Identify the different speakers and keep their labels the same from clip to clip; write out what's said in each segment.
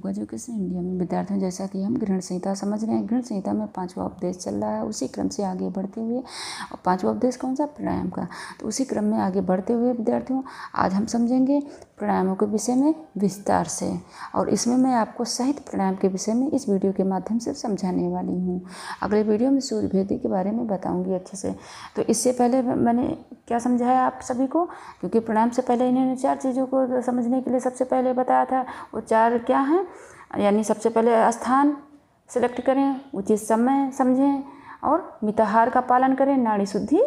Speaker 1: होगा जो किसी इंडिया में विद्यार्थियों जैसा कि हम गृह संहिता समझ रहे हैं गृह संहिता में पाँचवा उपदेश चल रहा है उसी क्रम से आगे बढ़ते हुए और पाँचवा उपदेश कौन सा प्राणायाम का तो उसी क्रम में आगे बढ़ते हुए विद्यार्थियों आज हम समझेंगे प्राणायामों के विषय में विस्तार से और इसमें मैं आपको सहित प्राणायाम के विषय में इस वीडियो के माध्यम से समझाने वाली हूँ अगले वीडियो में सूर्य भेदी के बारे में बताऊँगी अच्छे से तो इससे पहले मैंने क्या समझाया आप सभी को क्योंकि प्राणायाम से पहले इन्होंने चार चीज़ों को समझने के लिए सबसे पहले बताया था वो चार क्या हैं यानी सबसे पहले स्थान सेलेक्ट करें उचित समय समझें और मिताहार का पालन करें नाड़ी शुद्धि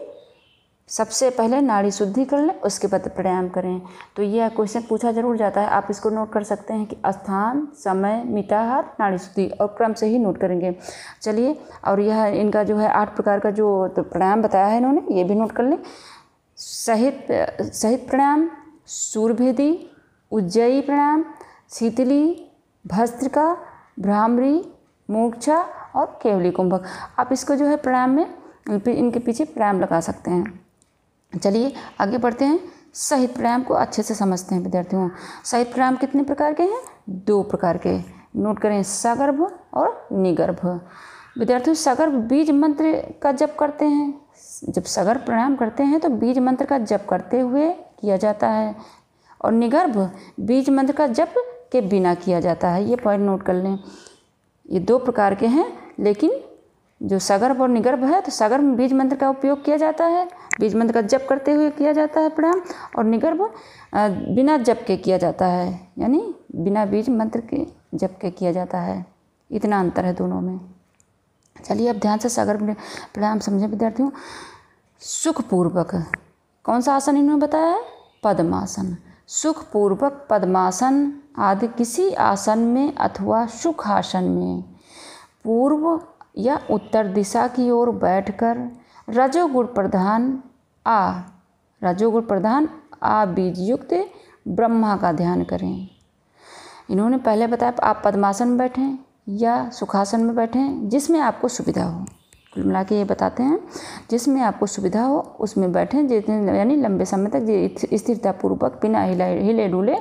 Speaker 1: सबसे पहले नाड़ी शुद्धि कर लें उसके बाद प्राणायाम करें तो यह क्वेश्चन पूछा जरूर जाता है आप इसको नोट कर सकते हैं कि स्थान समय मिताहार नाड़ी शुद्धि और क्रम से ही नोट करेंगे चलिए और यह इनका जो है आठ प्रकार का जो तो प्राणायाम बताया है इन्होंने ये भी नोट कर लें सहित सहित प्रणाम सूर्यभेदी उज्जयी प्रणाम शीतली भस्त्रिका भ्रामरी मूर्छा और केवली कुंभक आप इसको जो है प्रणाम में इनके पीछे प्रणाम लगा सकते हैं चलिए आगे बढ़ते हैं सहित प्राणायाम को अच्छे से समझते हैं विद्यार्थियों सहित प्राणायाम कितने प्रकार के हैं दो प्रकार के नोट करें सगर्भ और निगर्भ विद्यार्थियों सगर्भ बीज मंत्र का जप करते हैं जब सगर प्रणाम करते हैं तो बीज मंत्र का जप करते हुए किया जाता है और निगर्भ बीज मंत्र का जप के बिना किया जाता है ये पॉइंट नोट कर लें ये दो प्रकार के हैं लेकिन जो सगर्भ और निगर्भ है तो सगर्भ में बीज मंत्र का उपयोग किया जाता है बीज मंत्र का जप करते हुए किया जाता है प्रणाम और निगर्भ बिना जप के किया जाता है यानी बिना बीज मंत्र के जप के किया जाता है इतना अंतर है दोनों में चलिए अब ध्यान से सागर प्राणायाम समझें विद्यार्थियों सुखपूर्वक कौन सा आसन इन्होंने बताया है पद्मासन सुखपूर्वक पद्मासन आदि किसी आसन में अथवा सुखासन में पूर्व या उत्तर दिशा की ओर बैठकर रजोगुण प्रधान आ रजोगुण प्रधान आ बीज युक्त ब्रह्मा का ध्यान करें इन्होंने पहले बताया आप पद्मासन बैठें या सुखासन में बैठें जिसमें आपको सुविधा हो कुल मिला के ये बताते हैं जिसमें आपको सुविधा हो उसमें बैठें जितने यानी लंबे समय तक स्थिरतापूर्वक बिना हिला हिले डुले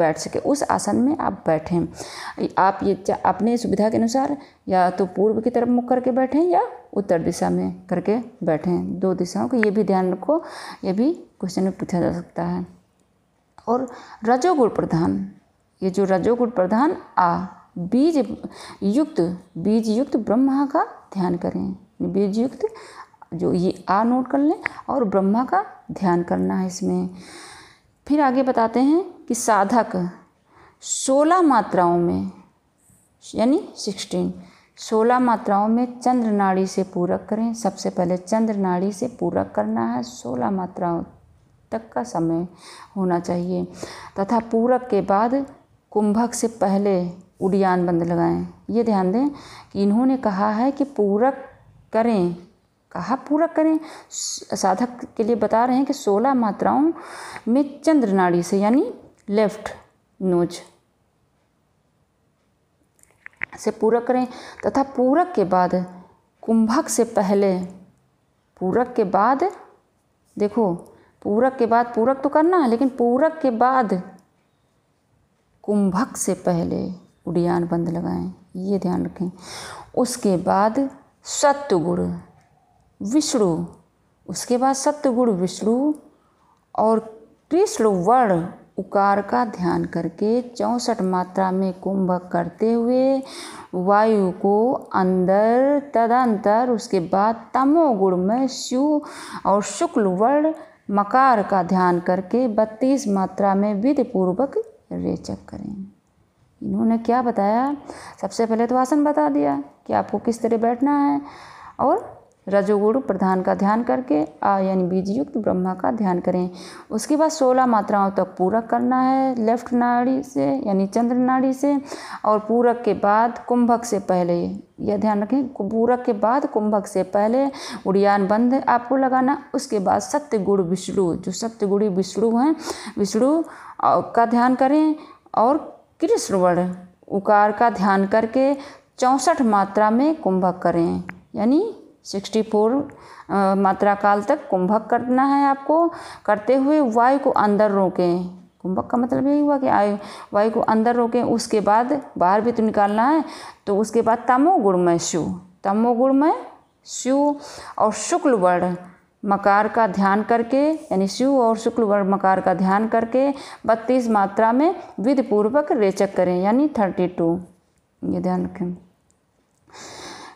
Speaker 1: बैठ सके उस आसन में आप बैठें आप ये अपने सुविधा के अनुसार या तो पूर्व की तरफ मुख करके बैठें या उत्तर दिशा में करके बैठें दो दिशाओं का ये भी ध्यान रखो ये भी क्वेश्चन में पूछा जा सकता है और रजोगुण प्रधान ये जो रजोगुण प्रधान आ बीज युक्त बीज युक्त ब्रह्मा का ध्यान करें बीज युक्त जो ये आ नोट कर लें और ब्रह्मा का ध्यान करना है इसमें फिर आगे बताते हैं कि साधक सोलह मात्राओं में यानी सिक्सटीन सोलह मात्राओं में चंद्र नाड़ी से पूरक करें सबसे पहले चंद्र नाड़ी से पूरक करना है सोलह मात्राओं तक का समय होना चाहिए तथा पूरक के बाद कुंभक से पहले उडयान बंद लगाएं ये ध्यान दें कि इन्होंने कहा है कि पूरक करें कहा पूरक करें साधक के लिए बता रहे हैं कि सोलह मात्राओं में चंद्र नाड़ी से यानी लेफ्ट नोज से पूरक करें तथा पूरक के बाद कुंभक से पहले पूरक के बाद देखो पूरक के बाद पूरक तो करना है लेकिन पूरक के बाद कुंभक से पहले उडियान बंद लगाएं ये ध्यान रखें उसके बाद सत्यगुण विष्णु उसके बाद सत्यगुण विष्णु और कृष्ण वर्ण उकार का ध्यान करके चौंसठ मात्रा में कुंभक करते हुए वायु को अंदर तदंतर उसके बाद तमोगुण में शिव और शुक्ल वर्ण मकार का ध्यान करके बत्तीस मात्रा में विधि पूर्वक रेचक करें इन्होंने क्या बताया सबसे पहले तो आसन बता दिया कि आपको किस तरह बैठना है और रजोगुण प्रधान का ध्यान करके आ यानी बीजयुक्त ब्रह्मा का ध्यान करें उसके बाद सोलह मात्राओं तक पूरक करना है लेफ्ट नाड़ी से यानी चंद्र नाड़ी से और पूरक के बाद कुंभक से पहले यह ध्यान रखें पूरक के बाद कुंभक से पहले उड़ियान बंद आपको लगाना उसके बाद सत्य गुण विष्णु जो सत्य गुणी विष्णु हैं विष्णु का ध्यान करें और कृष्ण वर्ण उकार का ध्यान करके चौंसठ मात्रा में कुंभक करें यानी सिक्सटी फोर मात्रा काल तक कुंभक करना है आपको करते हुए वायु को अंदर रोकें कुंभक का मतलब यही हुआ कि आयु वायु को अंदर रोकें उसके बाद बाहर भी तो निकालना है तो उसके बाद में शिव में शिव और शुक्ल वर्ण मकार का ध्यान करके यानी शिव और शुक्ल वर्ग मकार का ध्यान करके बत्तीस मात्रा में विधिपूर्वक रेचक करें यानी थर्टी टू ये ध्यान रखें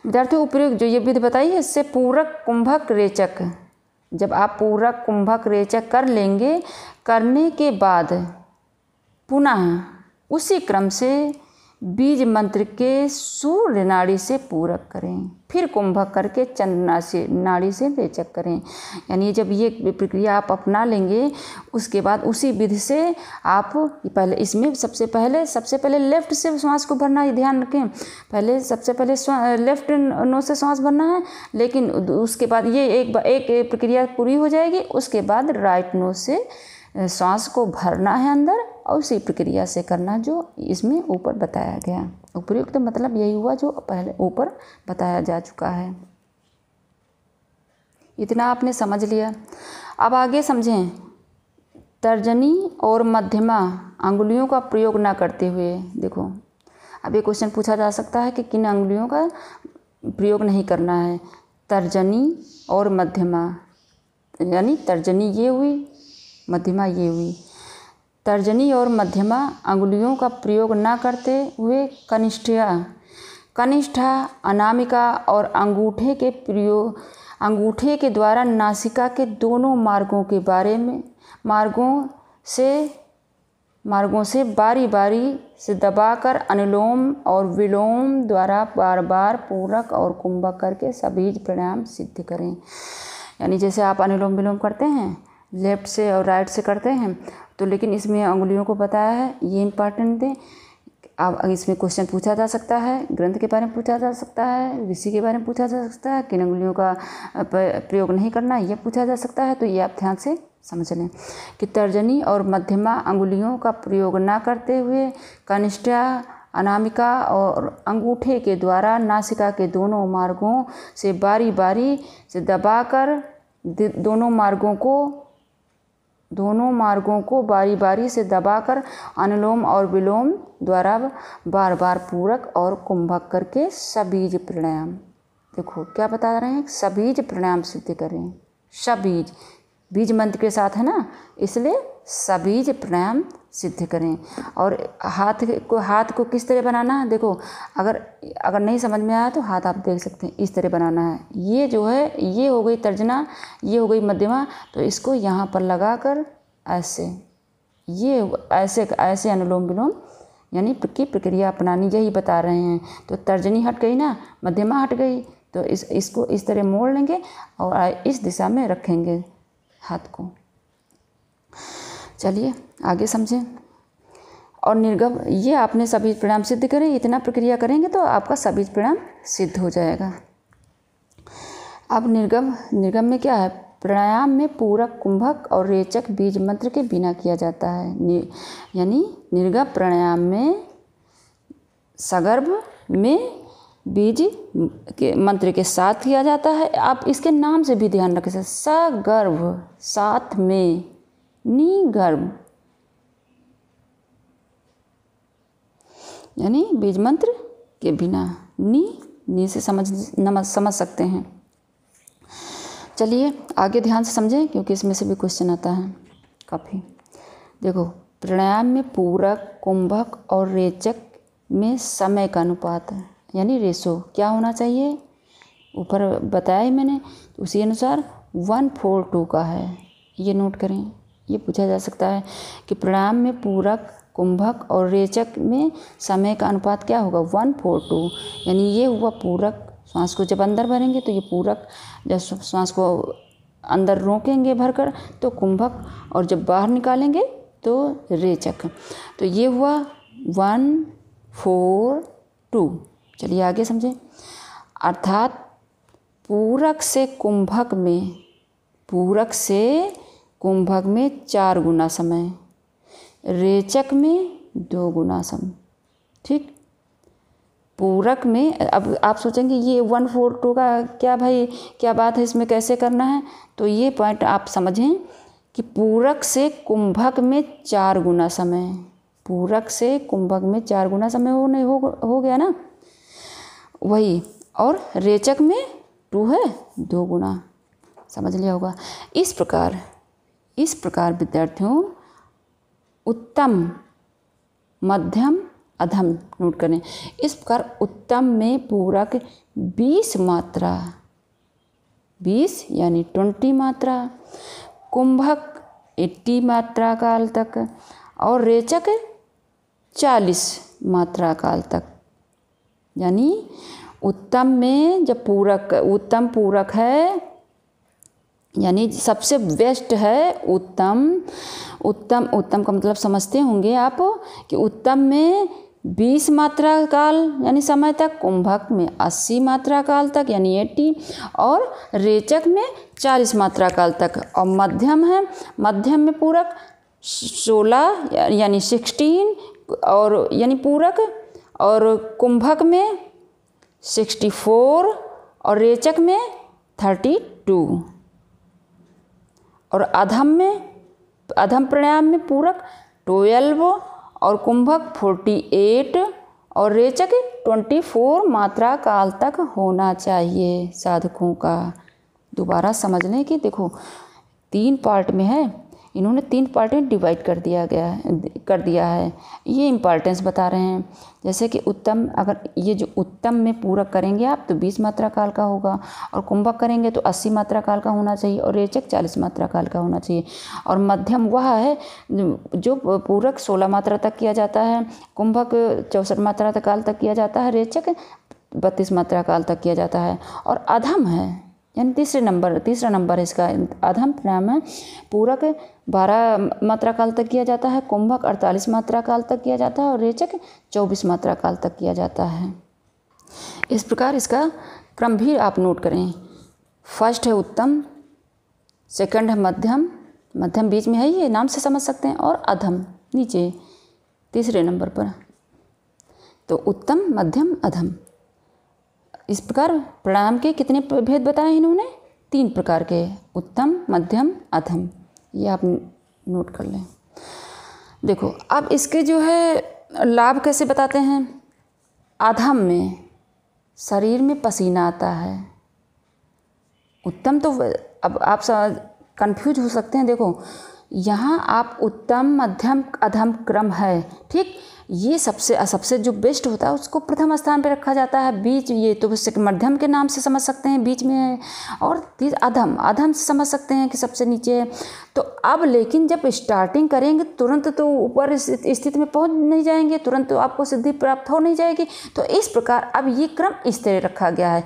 Speaker 1: विद्यार्थी उपयुक्त जो ये विधि बताई है इससे पूरक कुंभक रेचक जब आप पूरक कुंभक रेचक कर लेंगे करने के बाद पुनः उसी क्रम से बीज मंत्र के सूर्य नाड़ी से पूरक करें फिर कुंभक करके चंदना से नाड़ी से रेचक करें यानी जब ये प्रक्रिया आप अपना लेंगे उसके बाद उसी विधि से आप पहले इसमें सबसे पहले सबसे पहले लेफ्ट से श्वास को भरना है ध्यान रखें पहले सबसे पहले लेफ्ट नो से श्वास भरना है लेकिन उसके बाद ये एक एक प्रक्रिया पूरी हो जाएगी उसके बाद राइट नो से सांस को भरना है अंदर और उसी प्रक्रिया से करना जो इसमें ऊपर बताया गया उपयुक्त तो मतलब यही हुआ जो पहले ऊपर बताया जा चुका है इतना आपने समझ लिया अब आगे समझें तर्जनी और मध्यमा अंगुलियों का प्रयोग ना करते हुए देखो अब ये क्वेश्चन पूछा जा सकता है कि किन अंगुलियों का प्रयोग नहीं करना है तर्जनी और मध्यमा यानी तर्जनी ये हुई मध्यमा ये हुई तर्जनी और मध्यमा अंगुलियों का प्रयोग ना करते हुए कनिष्ठया कनिष्ठा अनामिका और अंगूठे के प्रयोग अंगूठे के द्वारा नासिका के दोनों मार्गों के बारे में मार्गों से मार्गों से बारी बारी से दबाकर अनुलोम और विलोम द्वारा बार बार पूरक और कुंभक करके सभी प्राणायाम सिद्ध करें यानी जैसे आप अनुलोम विलोम करते हैं लेफ़्ट से और राइट से करते हैं तो लेकिन इसमें उंगलियों को बताया है ये इम्पॉर्टेंट दें आप इसमें क्वेश्चन पूछा जा सकता है ग्रंथ के बारे में पूछा जा सकता है ऋषि के बारे में पूछा जा सकता है किन उंगलियों का प्रयोग नहीं करना यह पूछा जा सकता है तो ये आप ध्यान से समझ लें कि तर्जनी और मध्यमा अंगुलियों का प्रयोग ना करते हुए कनिष्ठा अनामिका और अंगूठे के द्वारा नासिका के दोनों मार्गों से बारी बारी से दबाकर दोनों मार्गों को दोनों मार्गों को बारी बारी से दबाकर अनुलोम और विलोम द्वारा बार बार पूरक और कुंभक करके सबीज प्राणायाम देखो क्या बता रहे हैं सबीज प्राणायाम सिद्ध करें सबीज बीज मंत्र के साथ है ना इसलिए सबीज प्राणायाम सिद्ध करें और हाथ को हाथ को किस तरह बनाना है देखो अगर अगर नहीं समझ में आया तो हाथ आप देख सकते हैं इस तरह बनाना है ये जो है ये हो गई तर्जना ये हो गई मध्यमा तो इसको यहाँ पर लगा कर ऐसे ये ऐसे ऐसे अनुलोम विलोम यानी की प्रक्रिया अपनानी यही बता रहे हैं तो तर्जनी हट गई ना मध्यमा हट गई तो इस इसको इस तरह मोड़ लेंगे और इस दिशा में रखेंगे हाथ को चलिए आगे समझें और निर्गम ये आपने सभी परिणाम सिद्ध करें इतना प्रक्रिया करेंगे तो आपका सभी परिणाम सिद्ध हो जाएगा अब निर्गम निर्गम में क्या है प्राणायाम में पूरक कुंभक और रेचक बीज मंत्र के बिना किया जाता है नि, यानी निर्गम प्राणायाम में सगर्भ में बीज के मंत्र के साथ किया जाता है आप इसके नाम से भी ध्यान रखें सगर्भ साथ में निगर्भ यानी बीज मंत्र के बिना नी नी से समझ नमझ समझ सकते हैं चलिए आगे ध्यान से समझें क्योंकि इसमें से भी क्वेश्चन आता है काफ़ी देखो प्राणायाम में पूरक कुंभक और रेचक में समय का अनुपात है यानी रेशो क्या होना चाहिए ऊपर बताया ही मैंने उसी अनुसार वन फोर टू का है ये नोट करें ये पूछा जा सकता है कि प्रणाम में पूरक कुंभक और रेचक में समय का अनुपात क्या होगा वन फोर टू यानी ये हुआ पूरक श्वास को जब अंदर भरेंगे तो ये पूरक जब श्वास को अंदर रोकेंगे भरकर तो कुंभक और जब बाहर निकालेंगे तो रेचक तो ये हुआ वन फोर टू चलिए आगे समझें अर्थात पूरक से कुंभक में पूरक से कुंभक में चार गुना समय रेचक में दो गुना समय ठीक पूरक में अब आप सोचेंगे ये वन फोर टू का क्या भाई क्या बात है इसमें कैसे करना है तो ये पॉइंट आप समझें कि पूरक से कुंभक में चार गुना समय पूरक से कुंभक में चार गुना समय हो नहीं हो हो गया ना वही और रेचक में टू है दो गुना समझ लिया होगा इस प्रकार इस प्रकार विद्यार्थियों उत्तम मध्यम अधम नोट करें इस प्रकार उत्तम में पूरक बीस मात्रा बीस यानी ट्वेंटी मात्रा कुंभक एट्टी मात्रा काल तक और रेचक चालीस मात्रा काल तक यानी उत्तम में जब पूरक उत्तम पूरक है यानी सबसे बेस्ट है उत्तम उत्तम उत्तम का मतलब समझते होंगे आप कि उत्तम में बीस मात्रा काल यानी समय तक कुंभक में अस्सी मात्रा काल तक यानी एट्टी और रेचक में चालीस मात्रा काल तक और मध्यम है मध्यम में पूरक सोलह यानी सिक्सटीन और यानी पूरक और कुंभक में सिक्सटी फोर और रेचक में थर्टी टू और अधम में अधम प्राणायाम में पूरक ट्वेल्व और कुंभक फोर्टी एट और रेचक ट्वेंटी फोर मात्रा काल तक होना चाहिए साधकों का दोबारा समझने की देखो तीन पार्ट में है इन्होंने तीन पार्ट में डिवाइड कर दिया गया है कर दिया है ये इम्पॉर्टेंस बता रहे हैं जैसे कि उत्तम अगर ये जो उत्तम में पूरक करेंगे आप तो बीस मात्रा काल का होगा और कुंभक करेंगे तो अस्सी मात्रा काल का होना चाहिए और रेचक चालीस मात्रा काल का होना चाहिए और मध्यम वह है जो पूरक सोलह मात्रा तक किया जाता है कुंभक चौंसठ मात्रा काल तक किया जाता है रेचक बत्तीस मात्रा काल तक किया जाता है और अधम है यानी तीसरे नंबर तीसरा नंबर इसका अधम प्राणायाम है पूरक बारह मात्रा काल तक किया जाता है कुंभक अड़तालीस मात्रा काल तक किया जाता है और रेचक चौबीस मात्रा काल तक किया जाता है इस प्रकार इसका क्रम भी आप नोट करें फर्स्ट है उत्तम सेकंड है मध्यम मध्यम बीच में है ये नाम से समझ सकते हैं और अधम नीचे तीसरे नंबर पर तो उत्तम मध्यम अधम इस प्रकार प्रणाम के कितने भेद बताए इन्होंने तीन प्रकार के उत्तम मध्यम अधम ये आप नोट कर लें देखो अब इसके जो है लाभ कैसे बताते हैं अधम में शरीर में पसीना आता है उत्तम तो अब आप कंफ्यूज हो सकते हैं देखो यहाँ आप उत्तम मध्यम अधम क्रम है ठीक ये सबसे सबसे जो बेस्ट होता है उसको प्रथम स्थान पर रखा जाता है बीच ये तो मध्यम के नाम से समझ सकते हैं बीच में और अधम अधम से समझ सकते हैं कि सबसे नीचे है तो अब लेकिन जब स्टार्टिंग करेंगे तुरंत तो ऊपर स्थिति में पहुंच नहीं जाएंगे तुरंत तो आपको सिद्धि प्राप्त हो नहीं जाएगी तो इस प्रकार अब ये क्रम इस तरह रखा गया है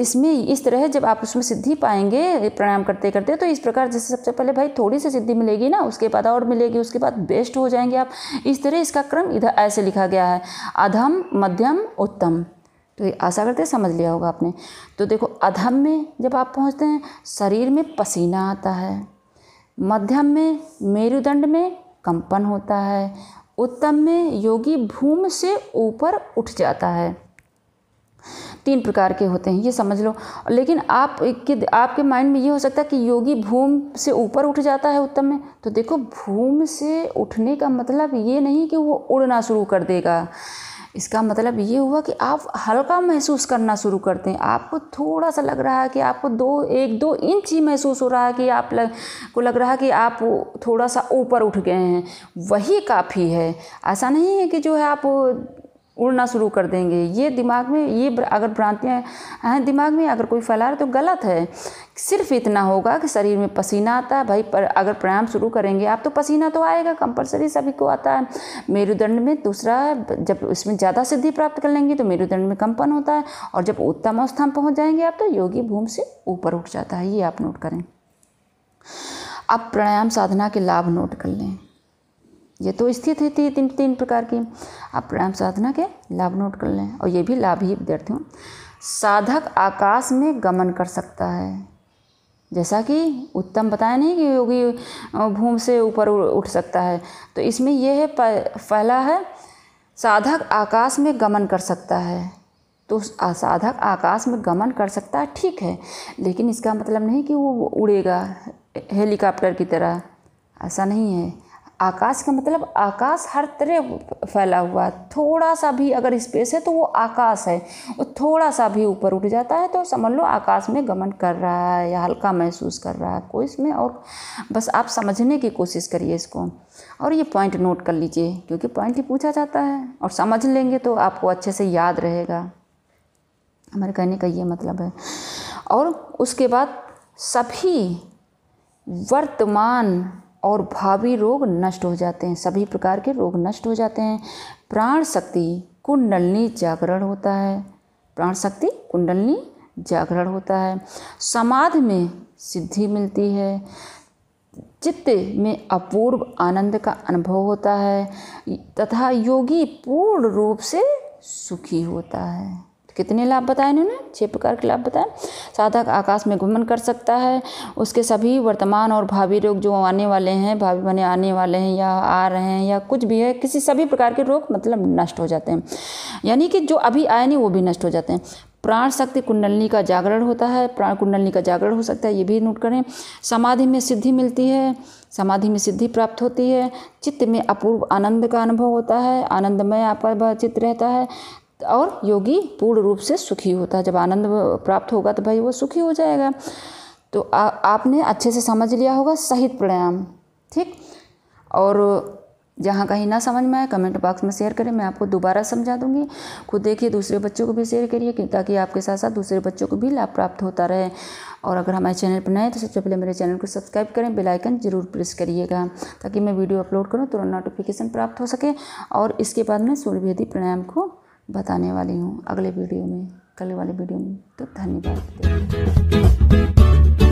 Speaker 1: इसमें इस तरह जब आप उसमें सिद्धि पाएंगे प्राणायाम करते करते तो इस प्रकार जैसे सबसे पहले भाई थोड़ी सी सिद्धि मिलेगी ना उसके बाद और मिलेगी उसके बाद बेस्ट हो जाएंगे आप इस तरह इसका क्रम इधर ऐसे लिखा गया है अधम मध्यम उत्तम तो ये आशा करते समझ लिया होगा आपने तो देखो अधम में जब आप पहुंचते हैं शरीर में पसीना आता है मध्यम में मेरुदंड में कंपन होता है उत्तम में योगी भूमि से ऊपर उठ जाता है तीन प्रकार के होते हैं ये समझ लो लेकिन आप के आपके माइंड में ये हो सकता है कि योगी भूमि से ऊपर उठ जाता है उत्तम में तो देखो भूमि से उठने का मतलब ये नहीं कि वो उड़ना शुरू कर देगा इसका मतलब ये हुआ कि आप हल्का महसूस करना शुरू करते हैं आपको थोड़ा सा लग रहा है कि आपको दो एक दो इंच ही महसूस हो रहा है कि आप लग, को लग रहा है कि आप थोड़ा सा ऊपर उठ गए हैं वही काफ़ी है ऐसा नहीं है कि जो है आप उड़ना शुरू कर देंगे ये दिमाग में ये अगर भ्रांतियाँ हैं दिमाग में अगर कोई फैला रहा तो गलत है सिर्फ इतना होगा कि शरीर में पसीना आता है भाई पर अगर प्राणायाम शुरू करेंगे आप तो पसीना तो आएगा कंपलसरी सभी को आता है मेरुदंड में दूसरा जब इसमें ज़्यादा सिद्धि प्राप्त कर लेंगे तो मेरुदंड में कंपन होता है और जब उत्तम में पहुँच जाएंगे आप तो योगी भूमि से ऊपर उठ जाता है ये आप नोट करें अब प्राणायाम साधना के लाभ नोट कर लें ये तो स्थित है तीन तीन तीन प्रकार की आप प्राणायाम साधना के लाभ नोट कर लें और ये भी लाभ ही विद्यार्थियों साधक आकाश में गमन कर सकता है जैसा कि उत्तम बताया नहीं कि योगी भूमि से ऊपर उठ सकता है तो इसमें यह है पहला है साधक आकाश में गमन कर सकता है तो साधक आकाश में गमन कर सकता है ठीक है लेकिन इसका मतलब नहीं कि वो उड़ेगा हेलीकॉप्टर की तरह ऐसा नहीं है आकाश का मतलब आकाश हर तरह फैला हुआ है थोड़ा सा भी अगर स्पेस है तो वो आकाश है और थोड़ा सा भी ऊपर उठ जाता है तो समझ लो आकाश में गमन कर रहा है या हल्का महसूस कर रहा है कोई इसमें और बस आप समझने की कोशिश करिए इसको और ये पॉइंट नोट कर लीजिए क्योंकि पॉइंट ही पूछा जाता है और समझ लेंगे तो आपको अच्छे से याद रहेगा हमारे कहने का ये मतलब है और उसके बाद सभी वर्तमान और भावी रोग नष्ट हो जाते हैं सभी प्रकार के रोग नष्ट हो जाते हैं प्राण शक्ति कुंडलनी जागरण होता है प्राण शक्ति कुंडलनी जागरण होता है समाधि में सिद्धि मिलती है चित्त में अपूर्व आनंद का अनुभव होता है तथा योगी पूर्ण रूप से सुखी होता है कितने लाभ बताए इन्होंने छह प्रकार के लाभ बताए साधक आकाश में घुमन कर सकता है उसके सभी वर्तमान और भावी रोग जो आने वाले हैं भावी बने आने वाले हैं या आ रहे हैं या कुछ भी है किसी सभी प्रकार के रोग मतलब नष्ट हो जाते हैं यानी कि जो अभी आए नहीं वो भी नष्ट हो जाते हैं प्राण शक्ति कुंडलनी का जागरण होता है प्राण कुंडलनी का जागरण हो सकता है ये भी नोट करें समाधि में सिद्धि मिलती है समाधि में सिद्धि प्राप्त होती है चित्त में अपूर्व आनंद का अनुभव होता है आनंदमय आपका चित्त रहता है और योगी पूर्ण रूप से सुखी होता है जब आनंद प्राप्त होगा तो भाई वो सुखी हो जाएगा तो आ, आपने अच्छे से समझ लिया होगा सहित प्राणायाम ठीक और जहाँ कहीं ना समझ में आए कमेंट बॉक्स में शेयर करें मैं आपको दोबारा समझा दूंगी खुद देखिए दूसरे बच्चों को भी शेयर करिए ताकि आपके साथ साथ दूसरे बच्चों को भी लाभ प्राप्त होता रहे और अगर हमारे चैनल पर नए तो सबसे पहले मेरे चैनल को सब्सक्राइब करें बेल आइकन जरूर प्रेस करिएगा ताकि मैं वीडियो अपलोड करूँ तुरंत तो नोटिफिकेशन प्राप्त हो सके और इसके बाद में सूर्यभेदी प्राणायाम को बताने वाली हूँ अगले वीडियो में कल वाले वीडियो में तो धन्यवाद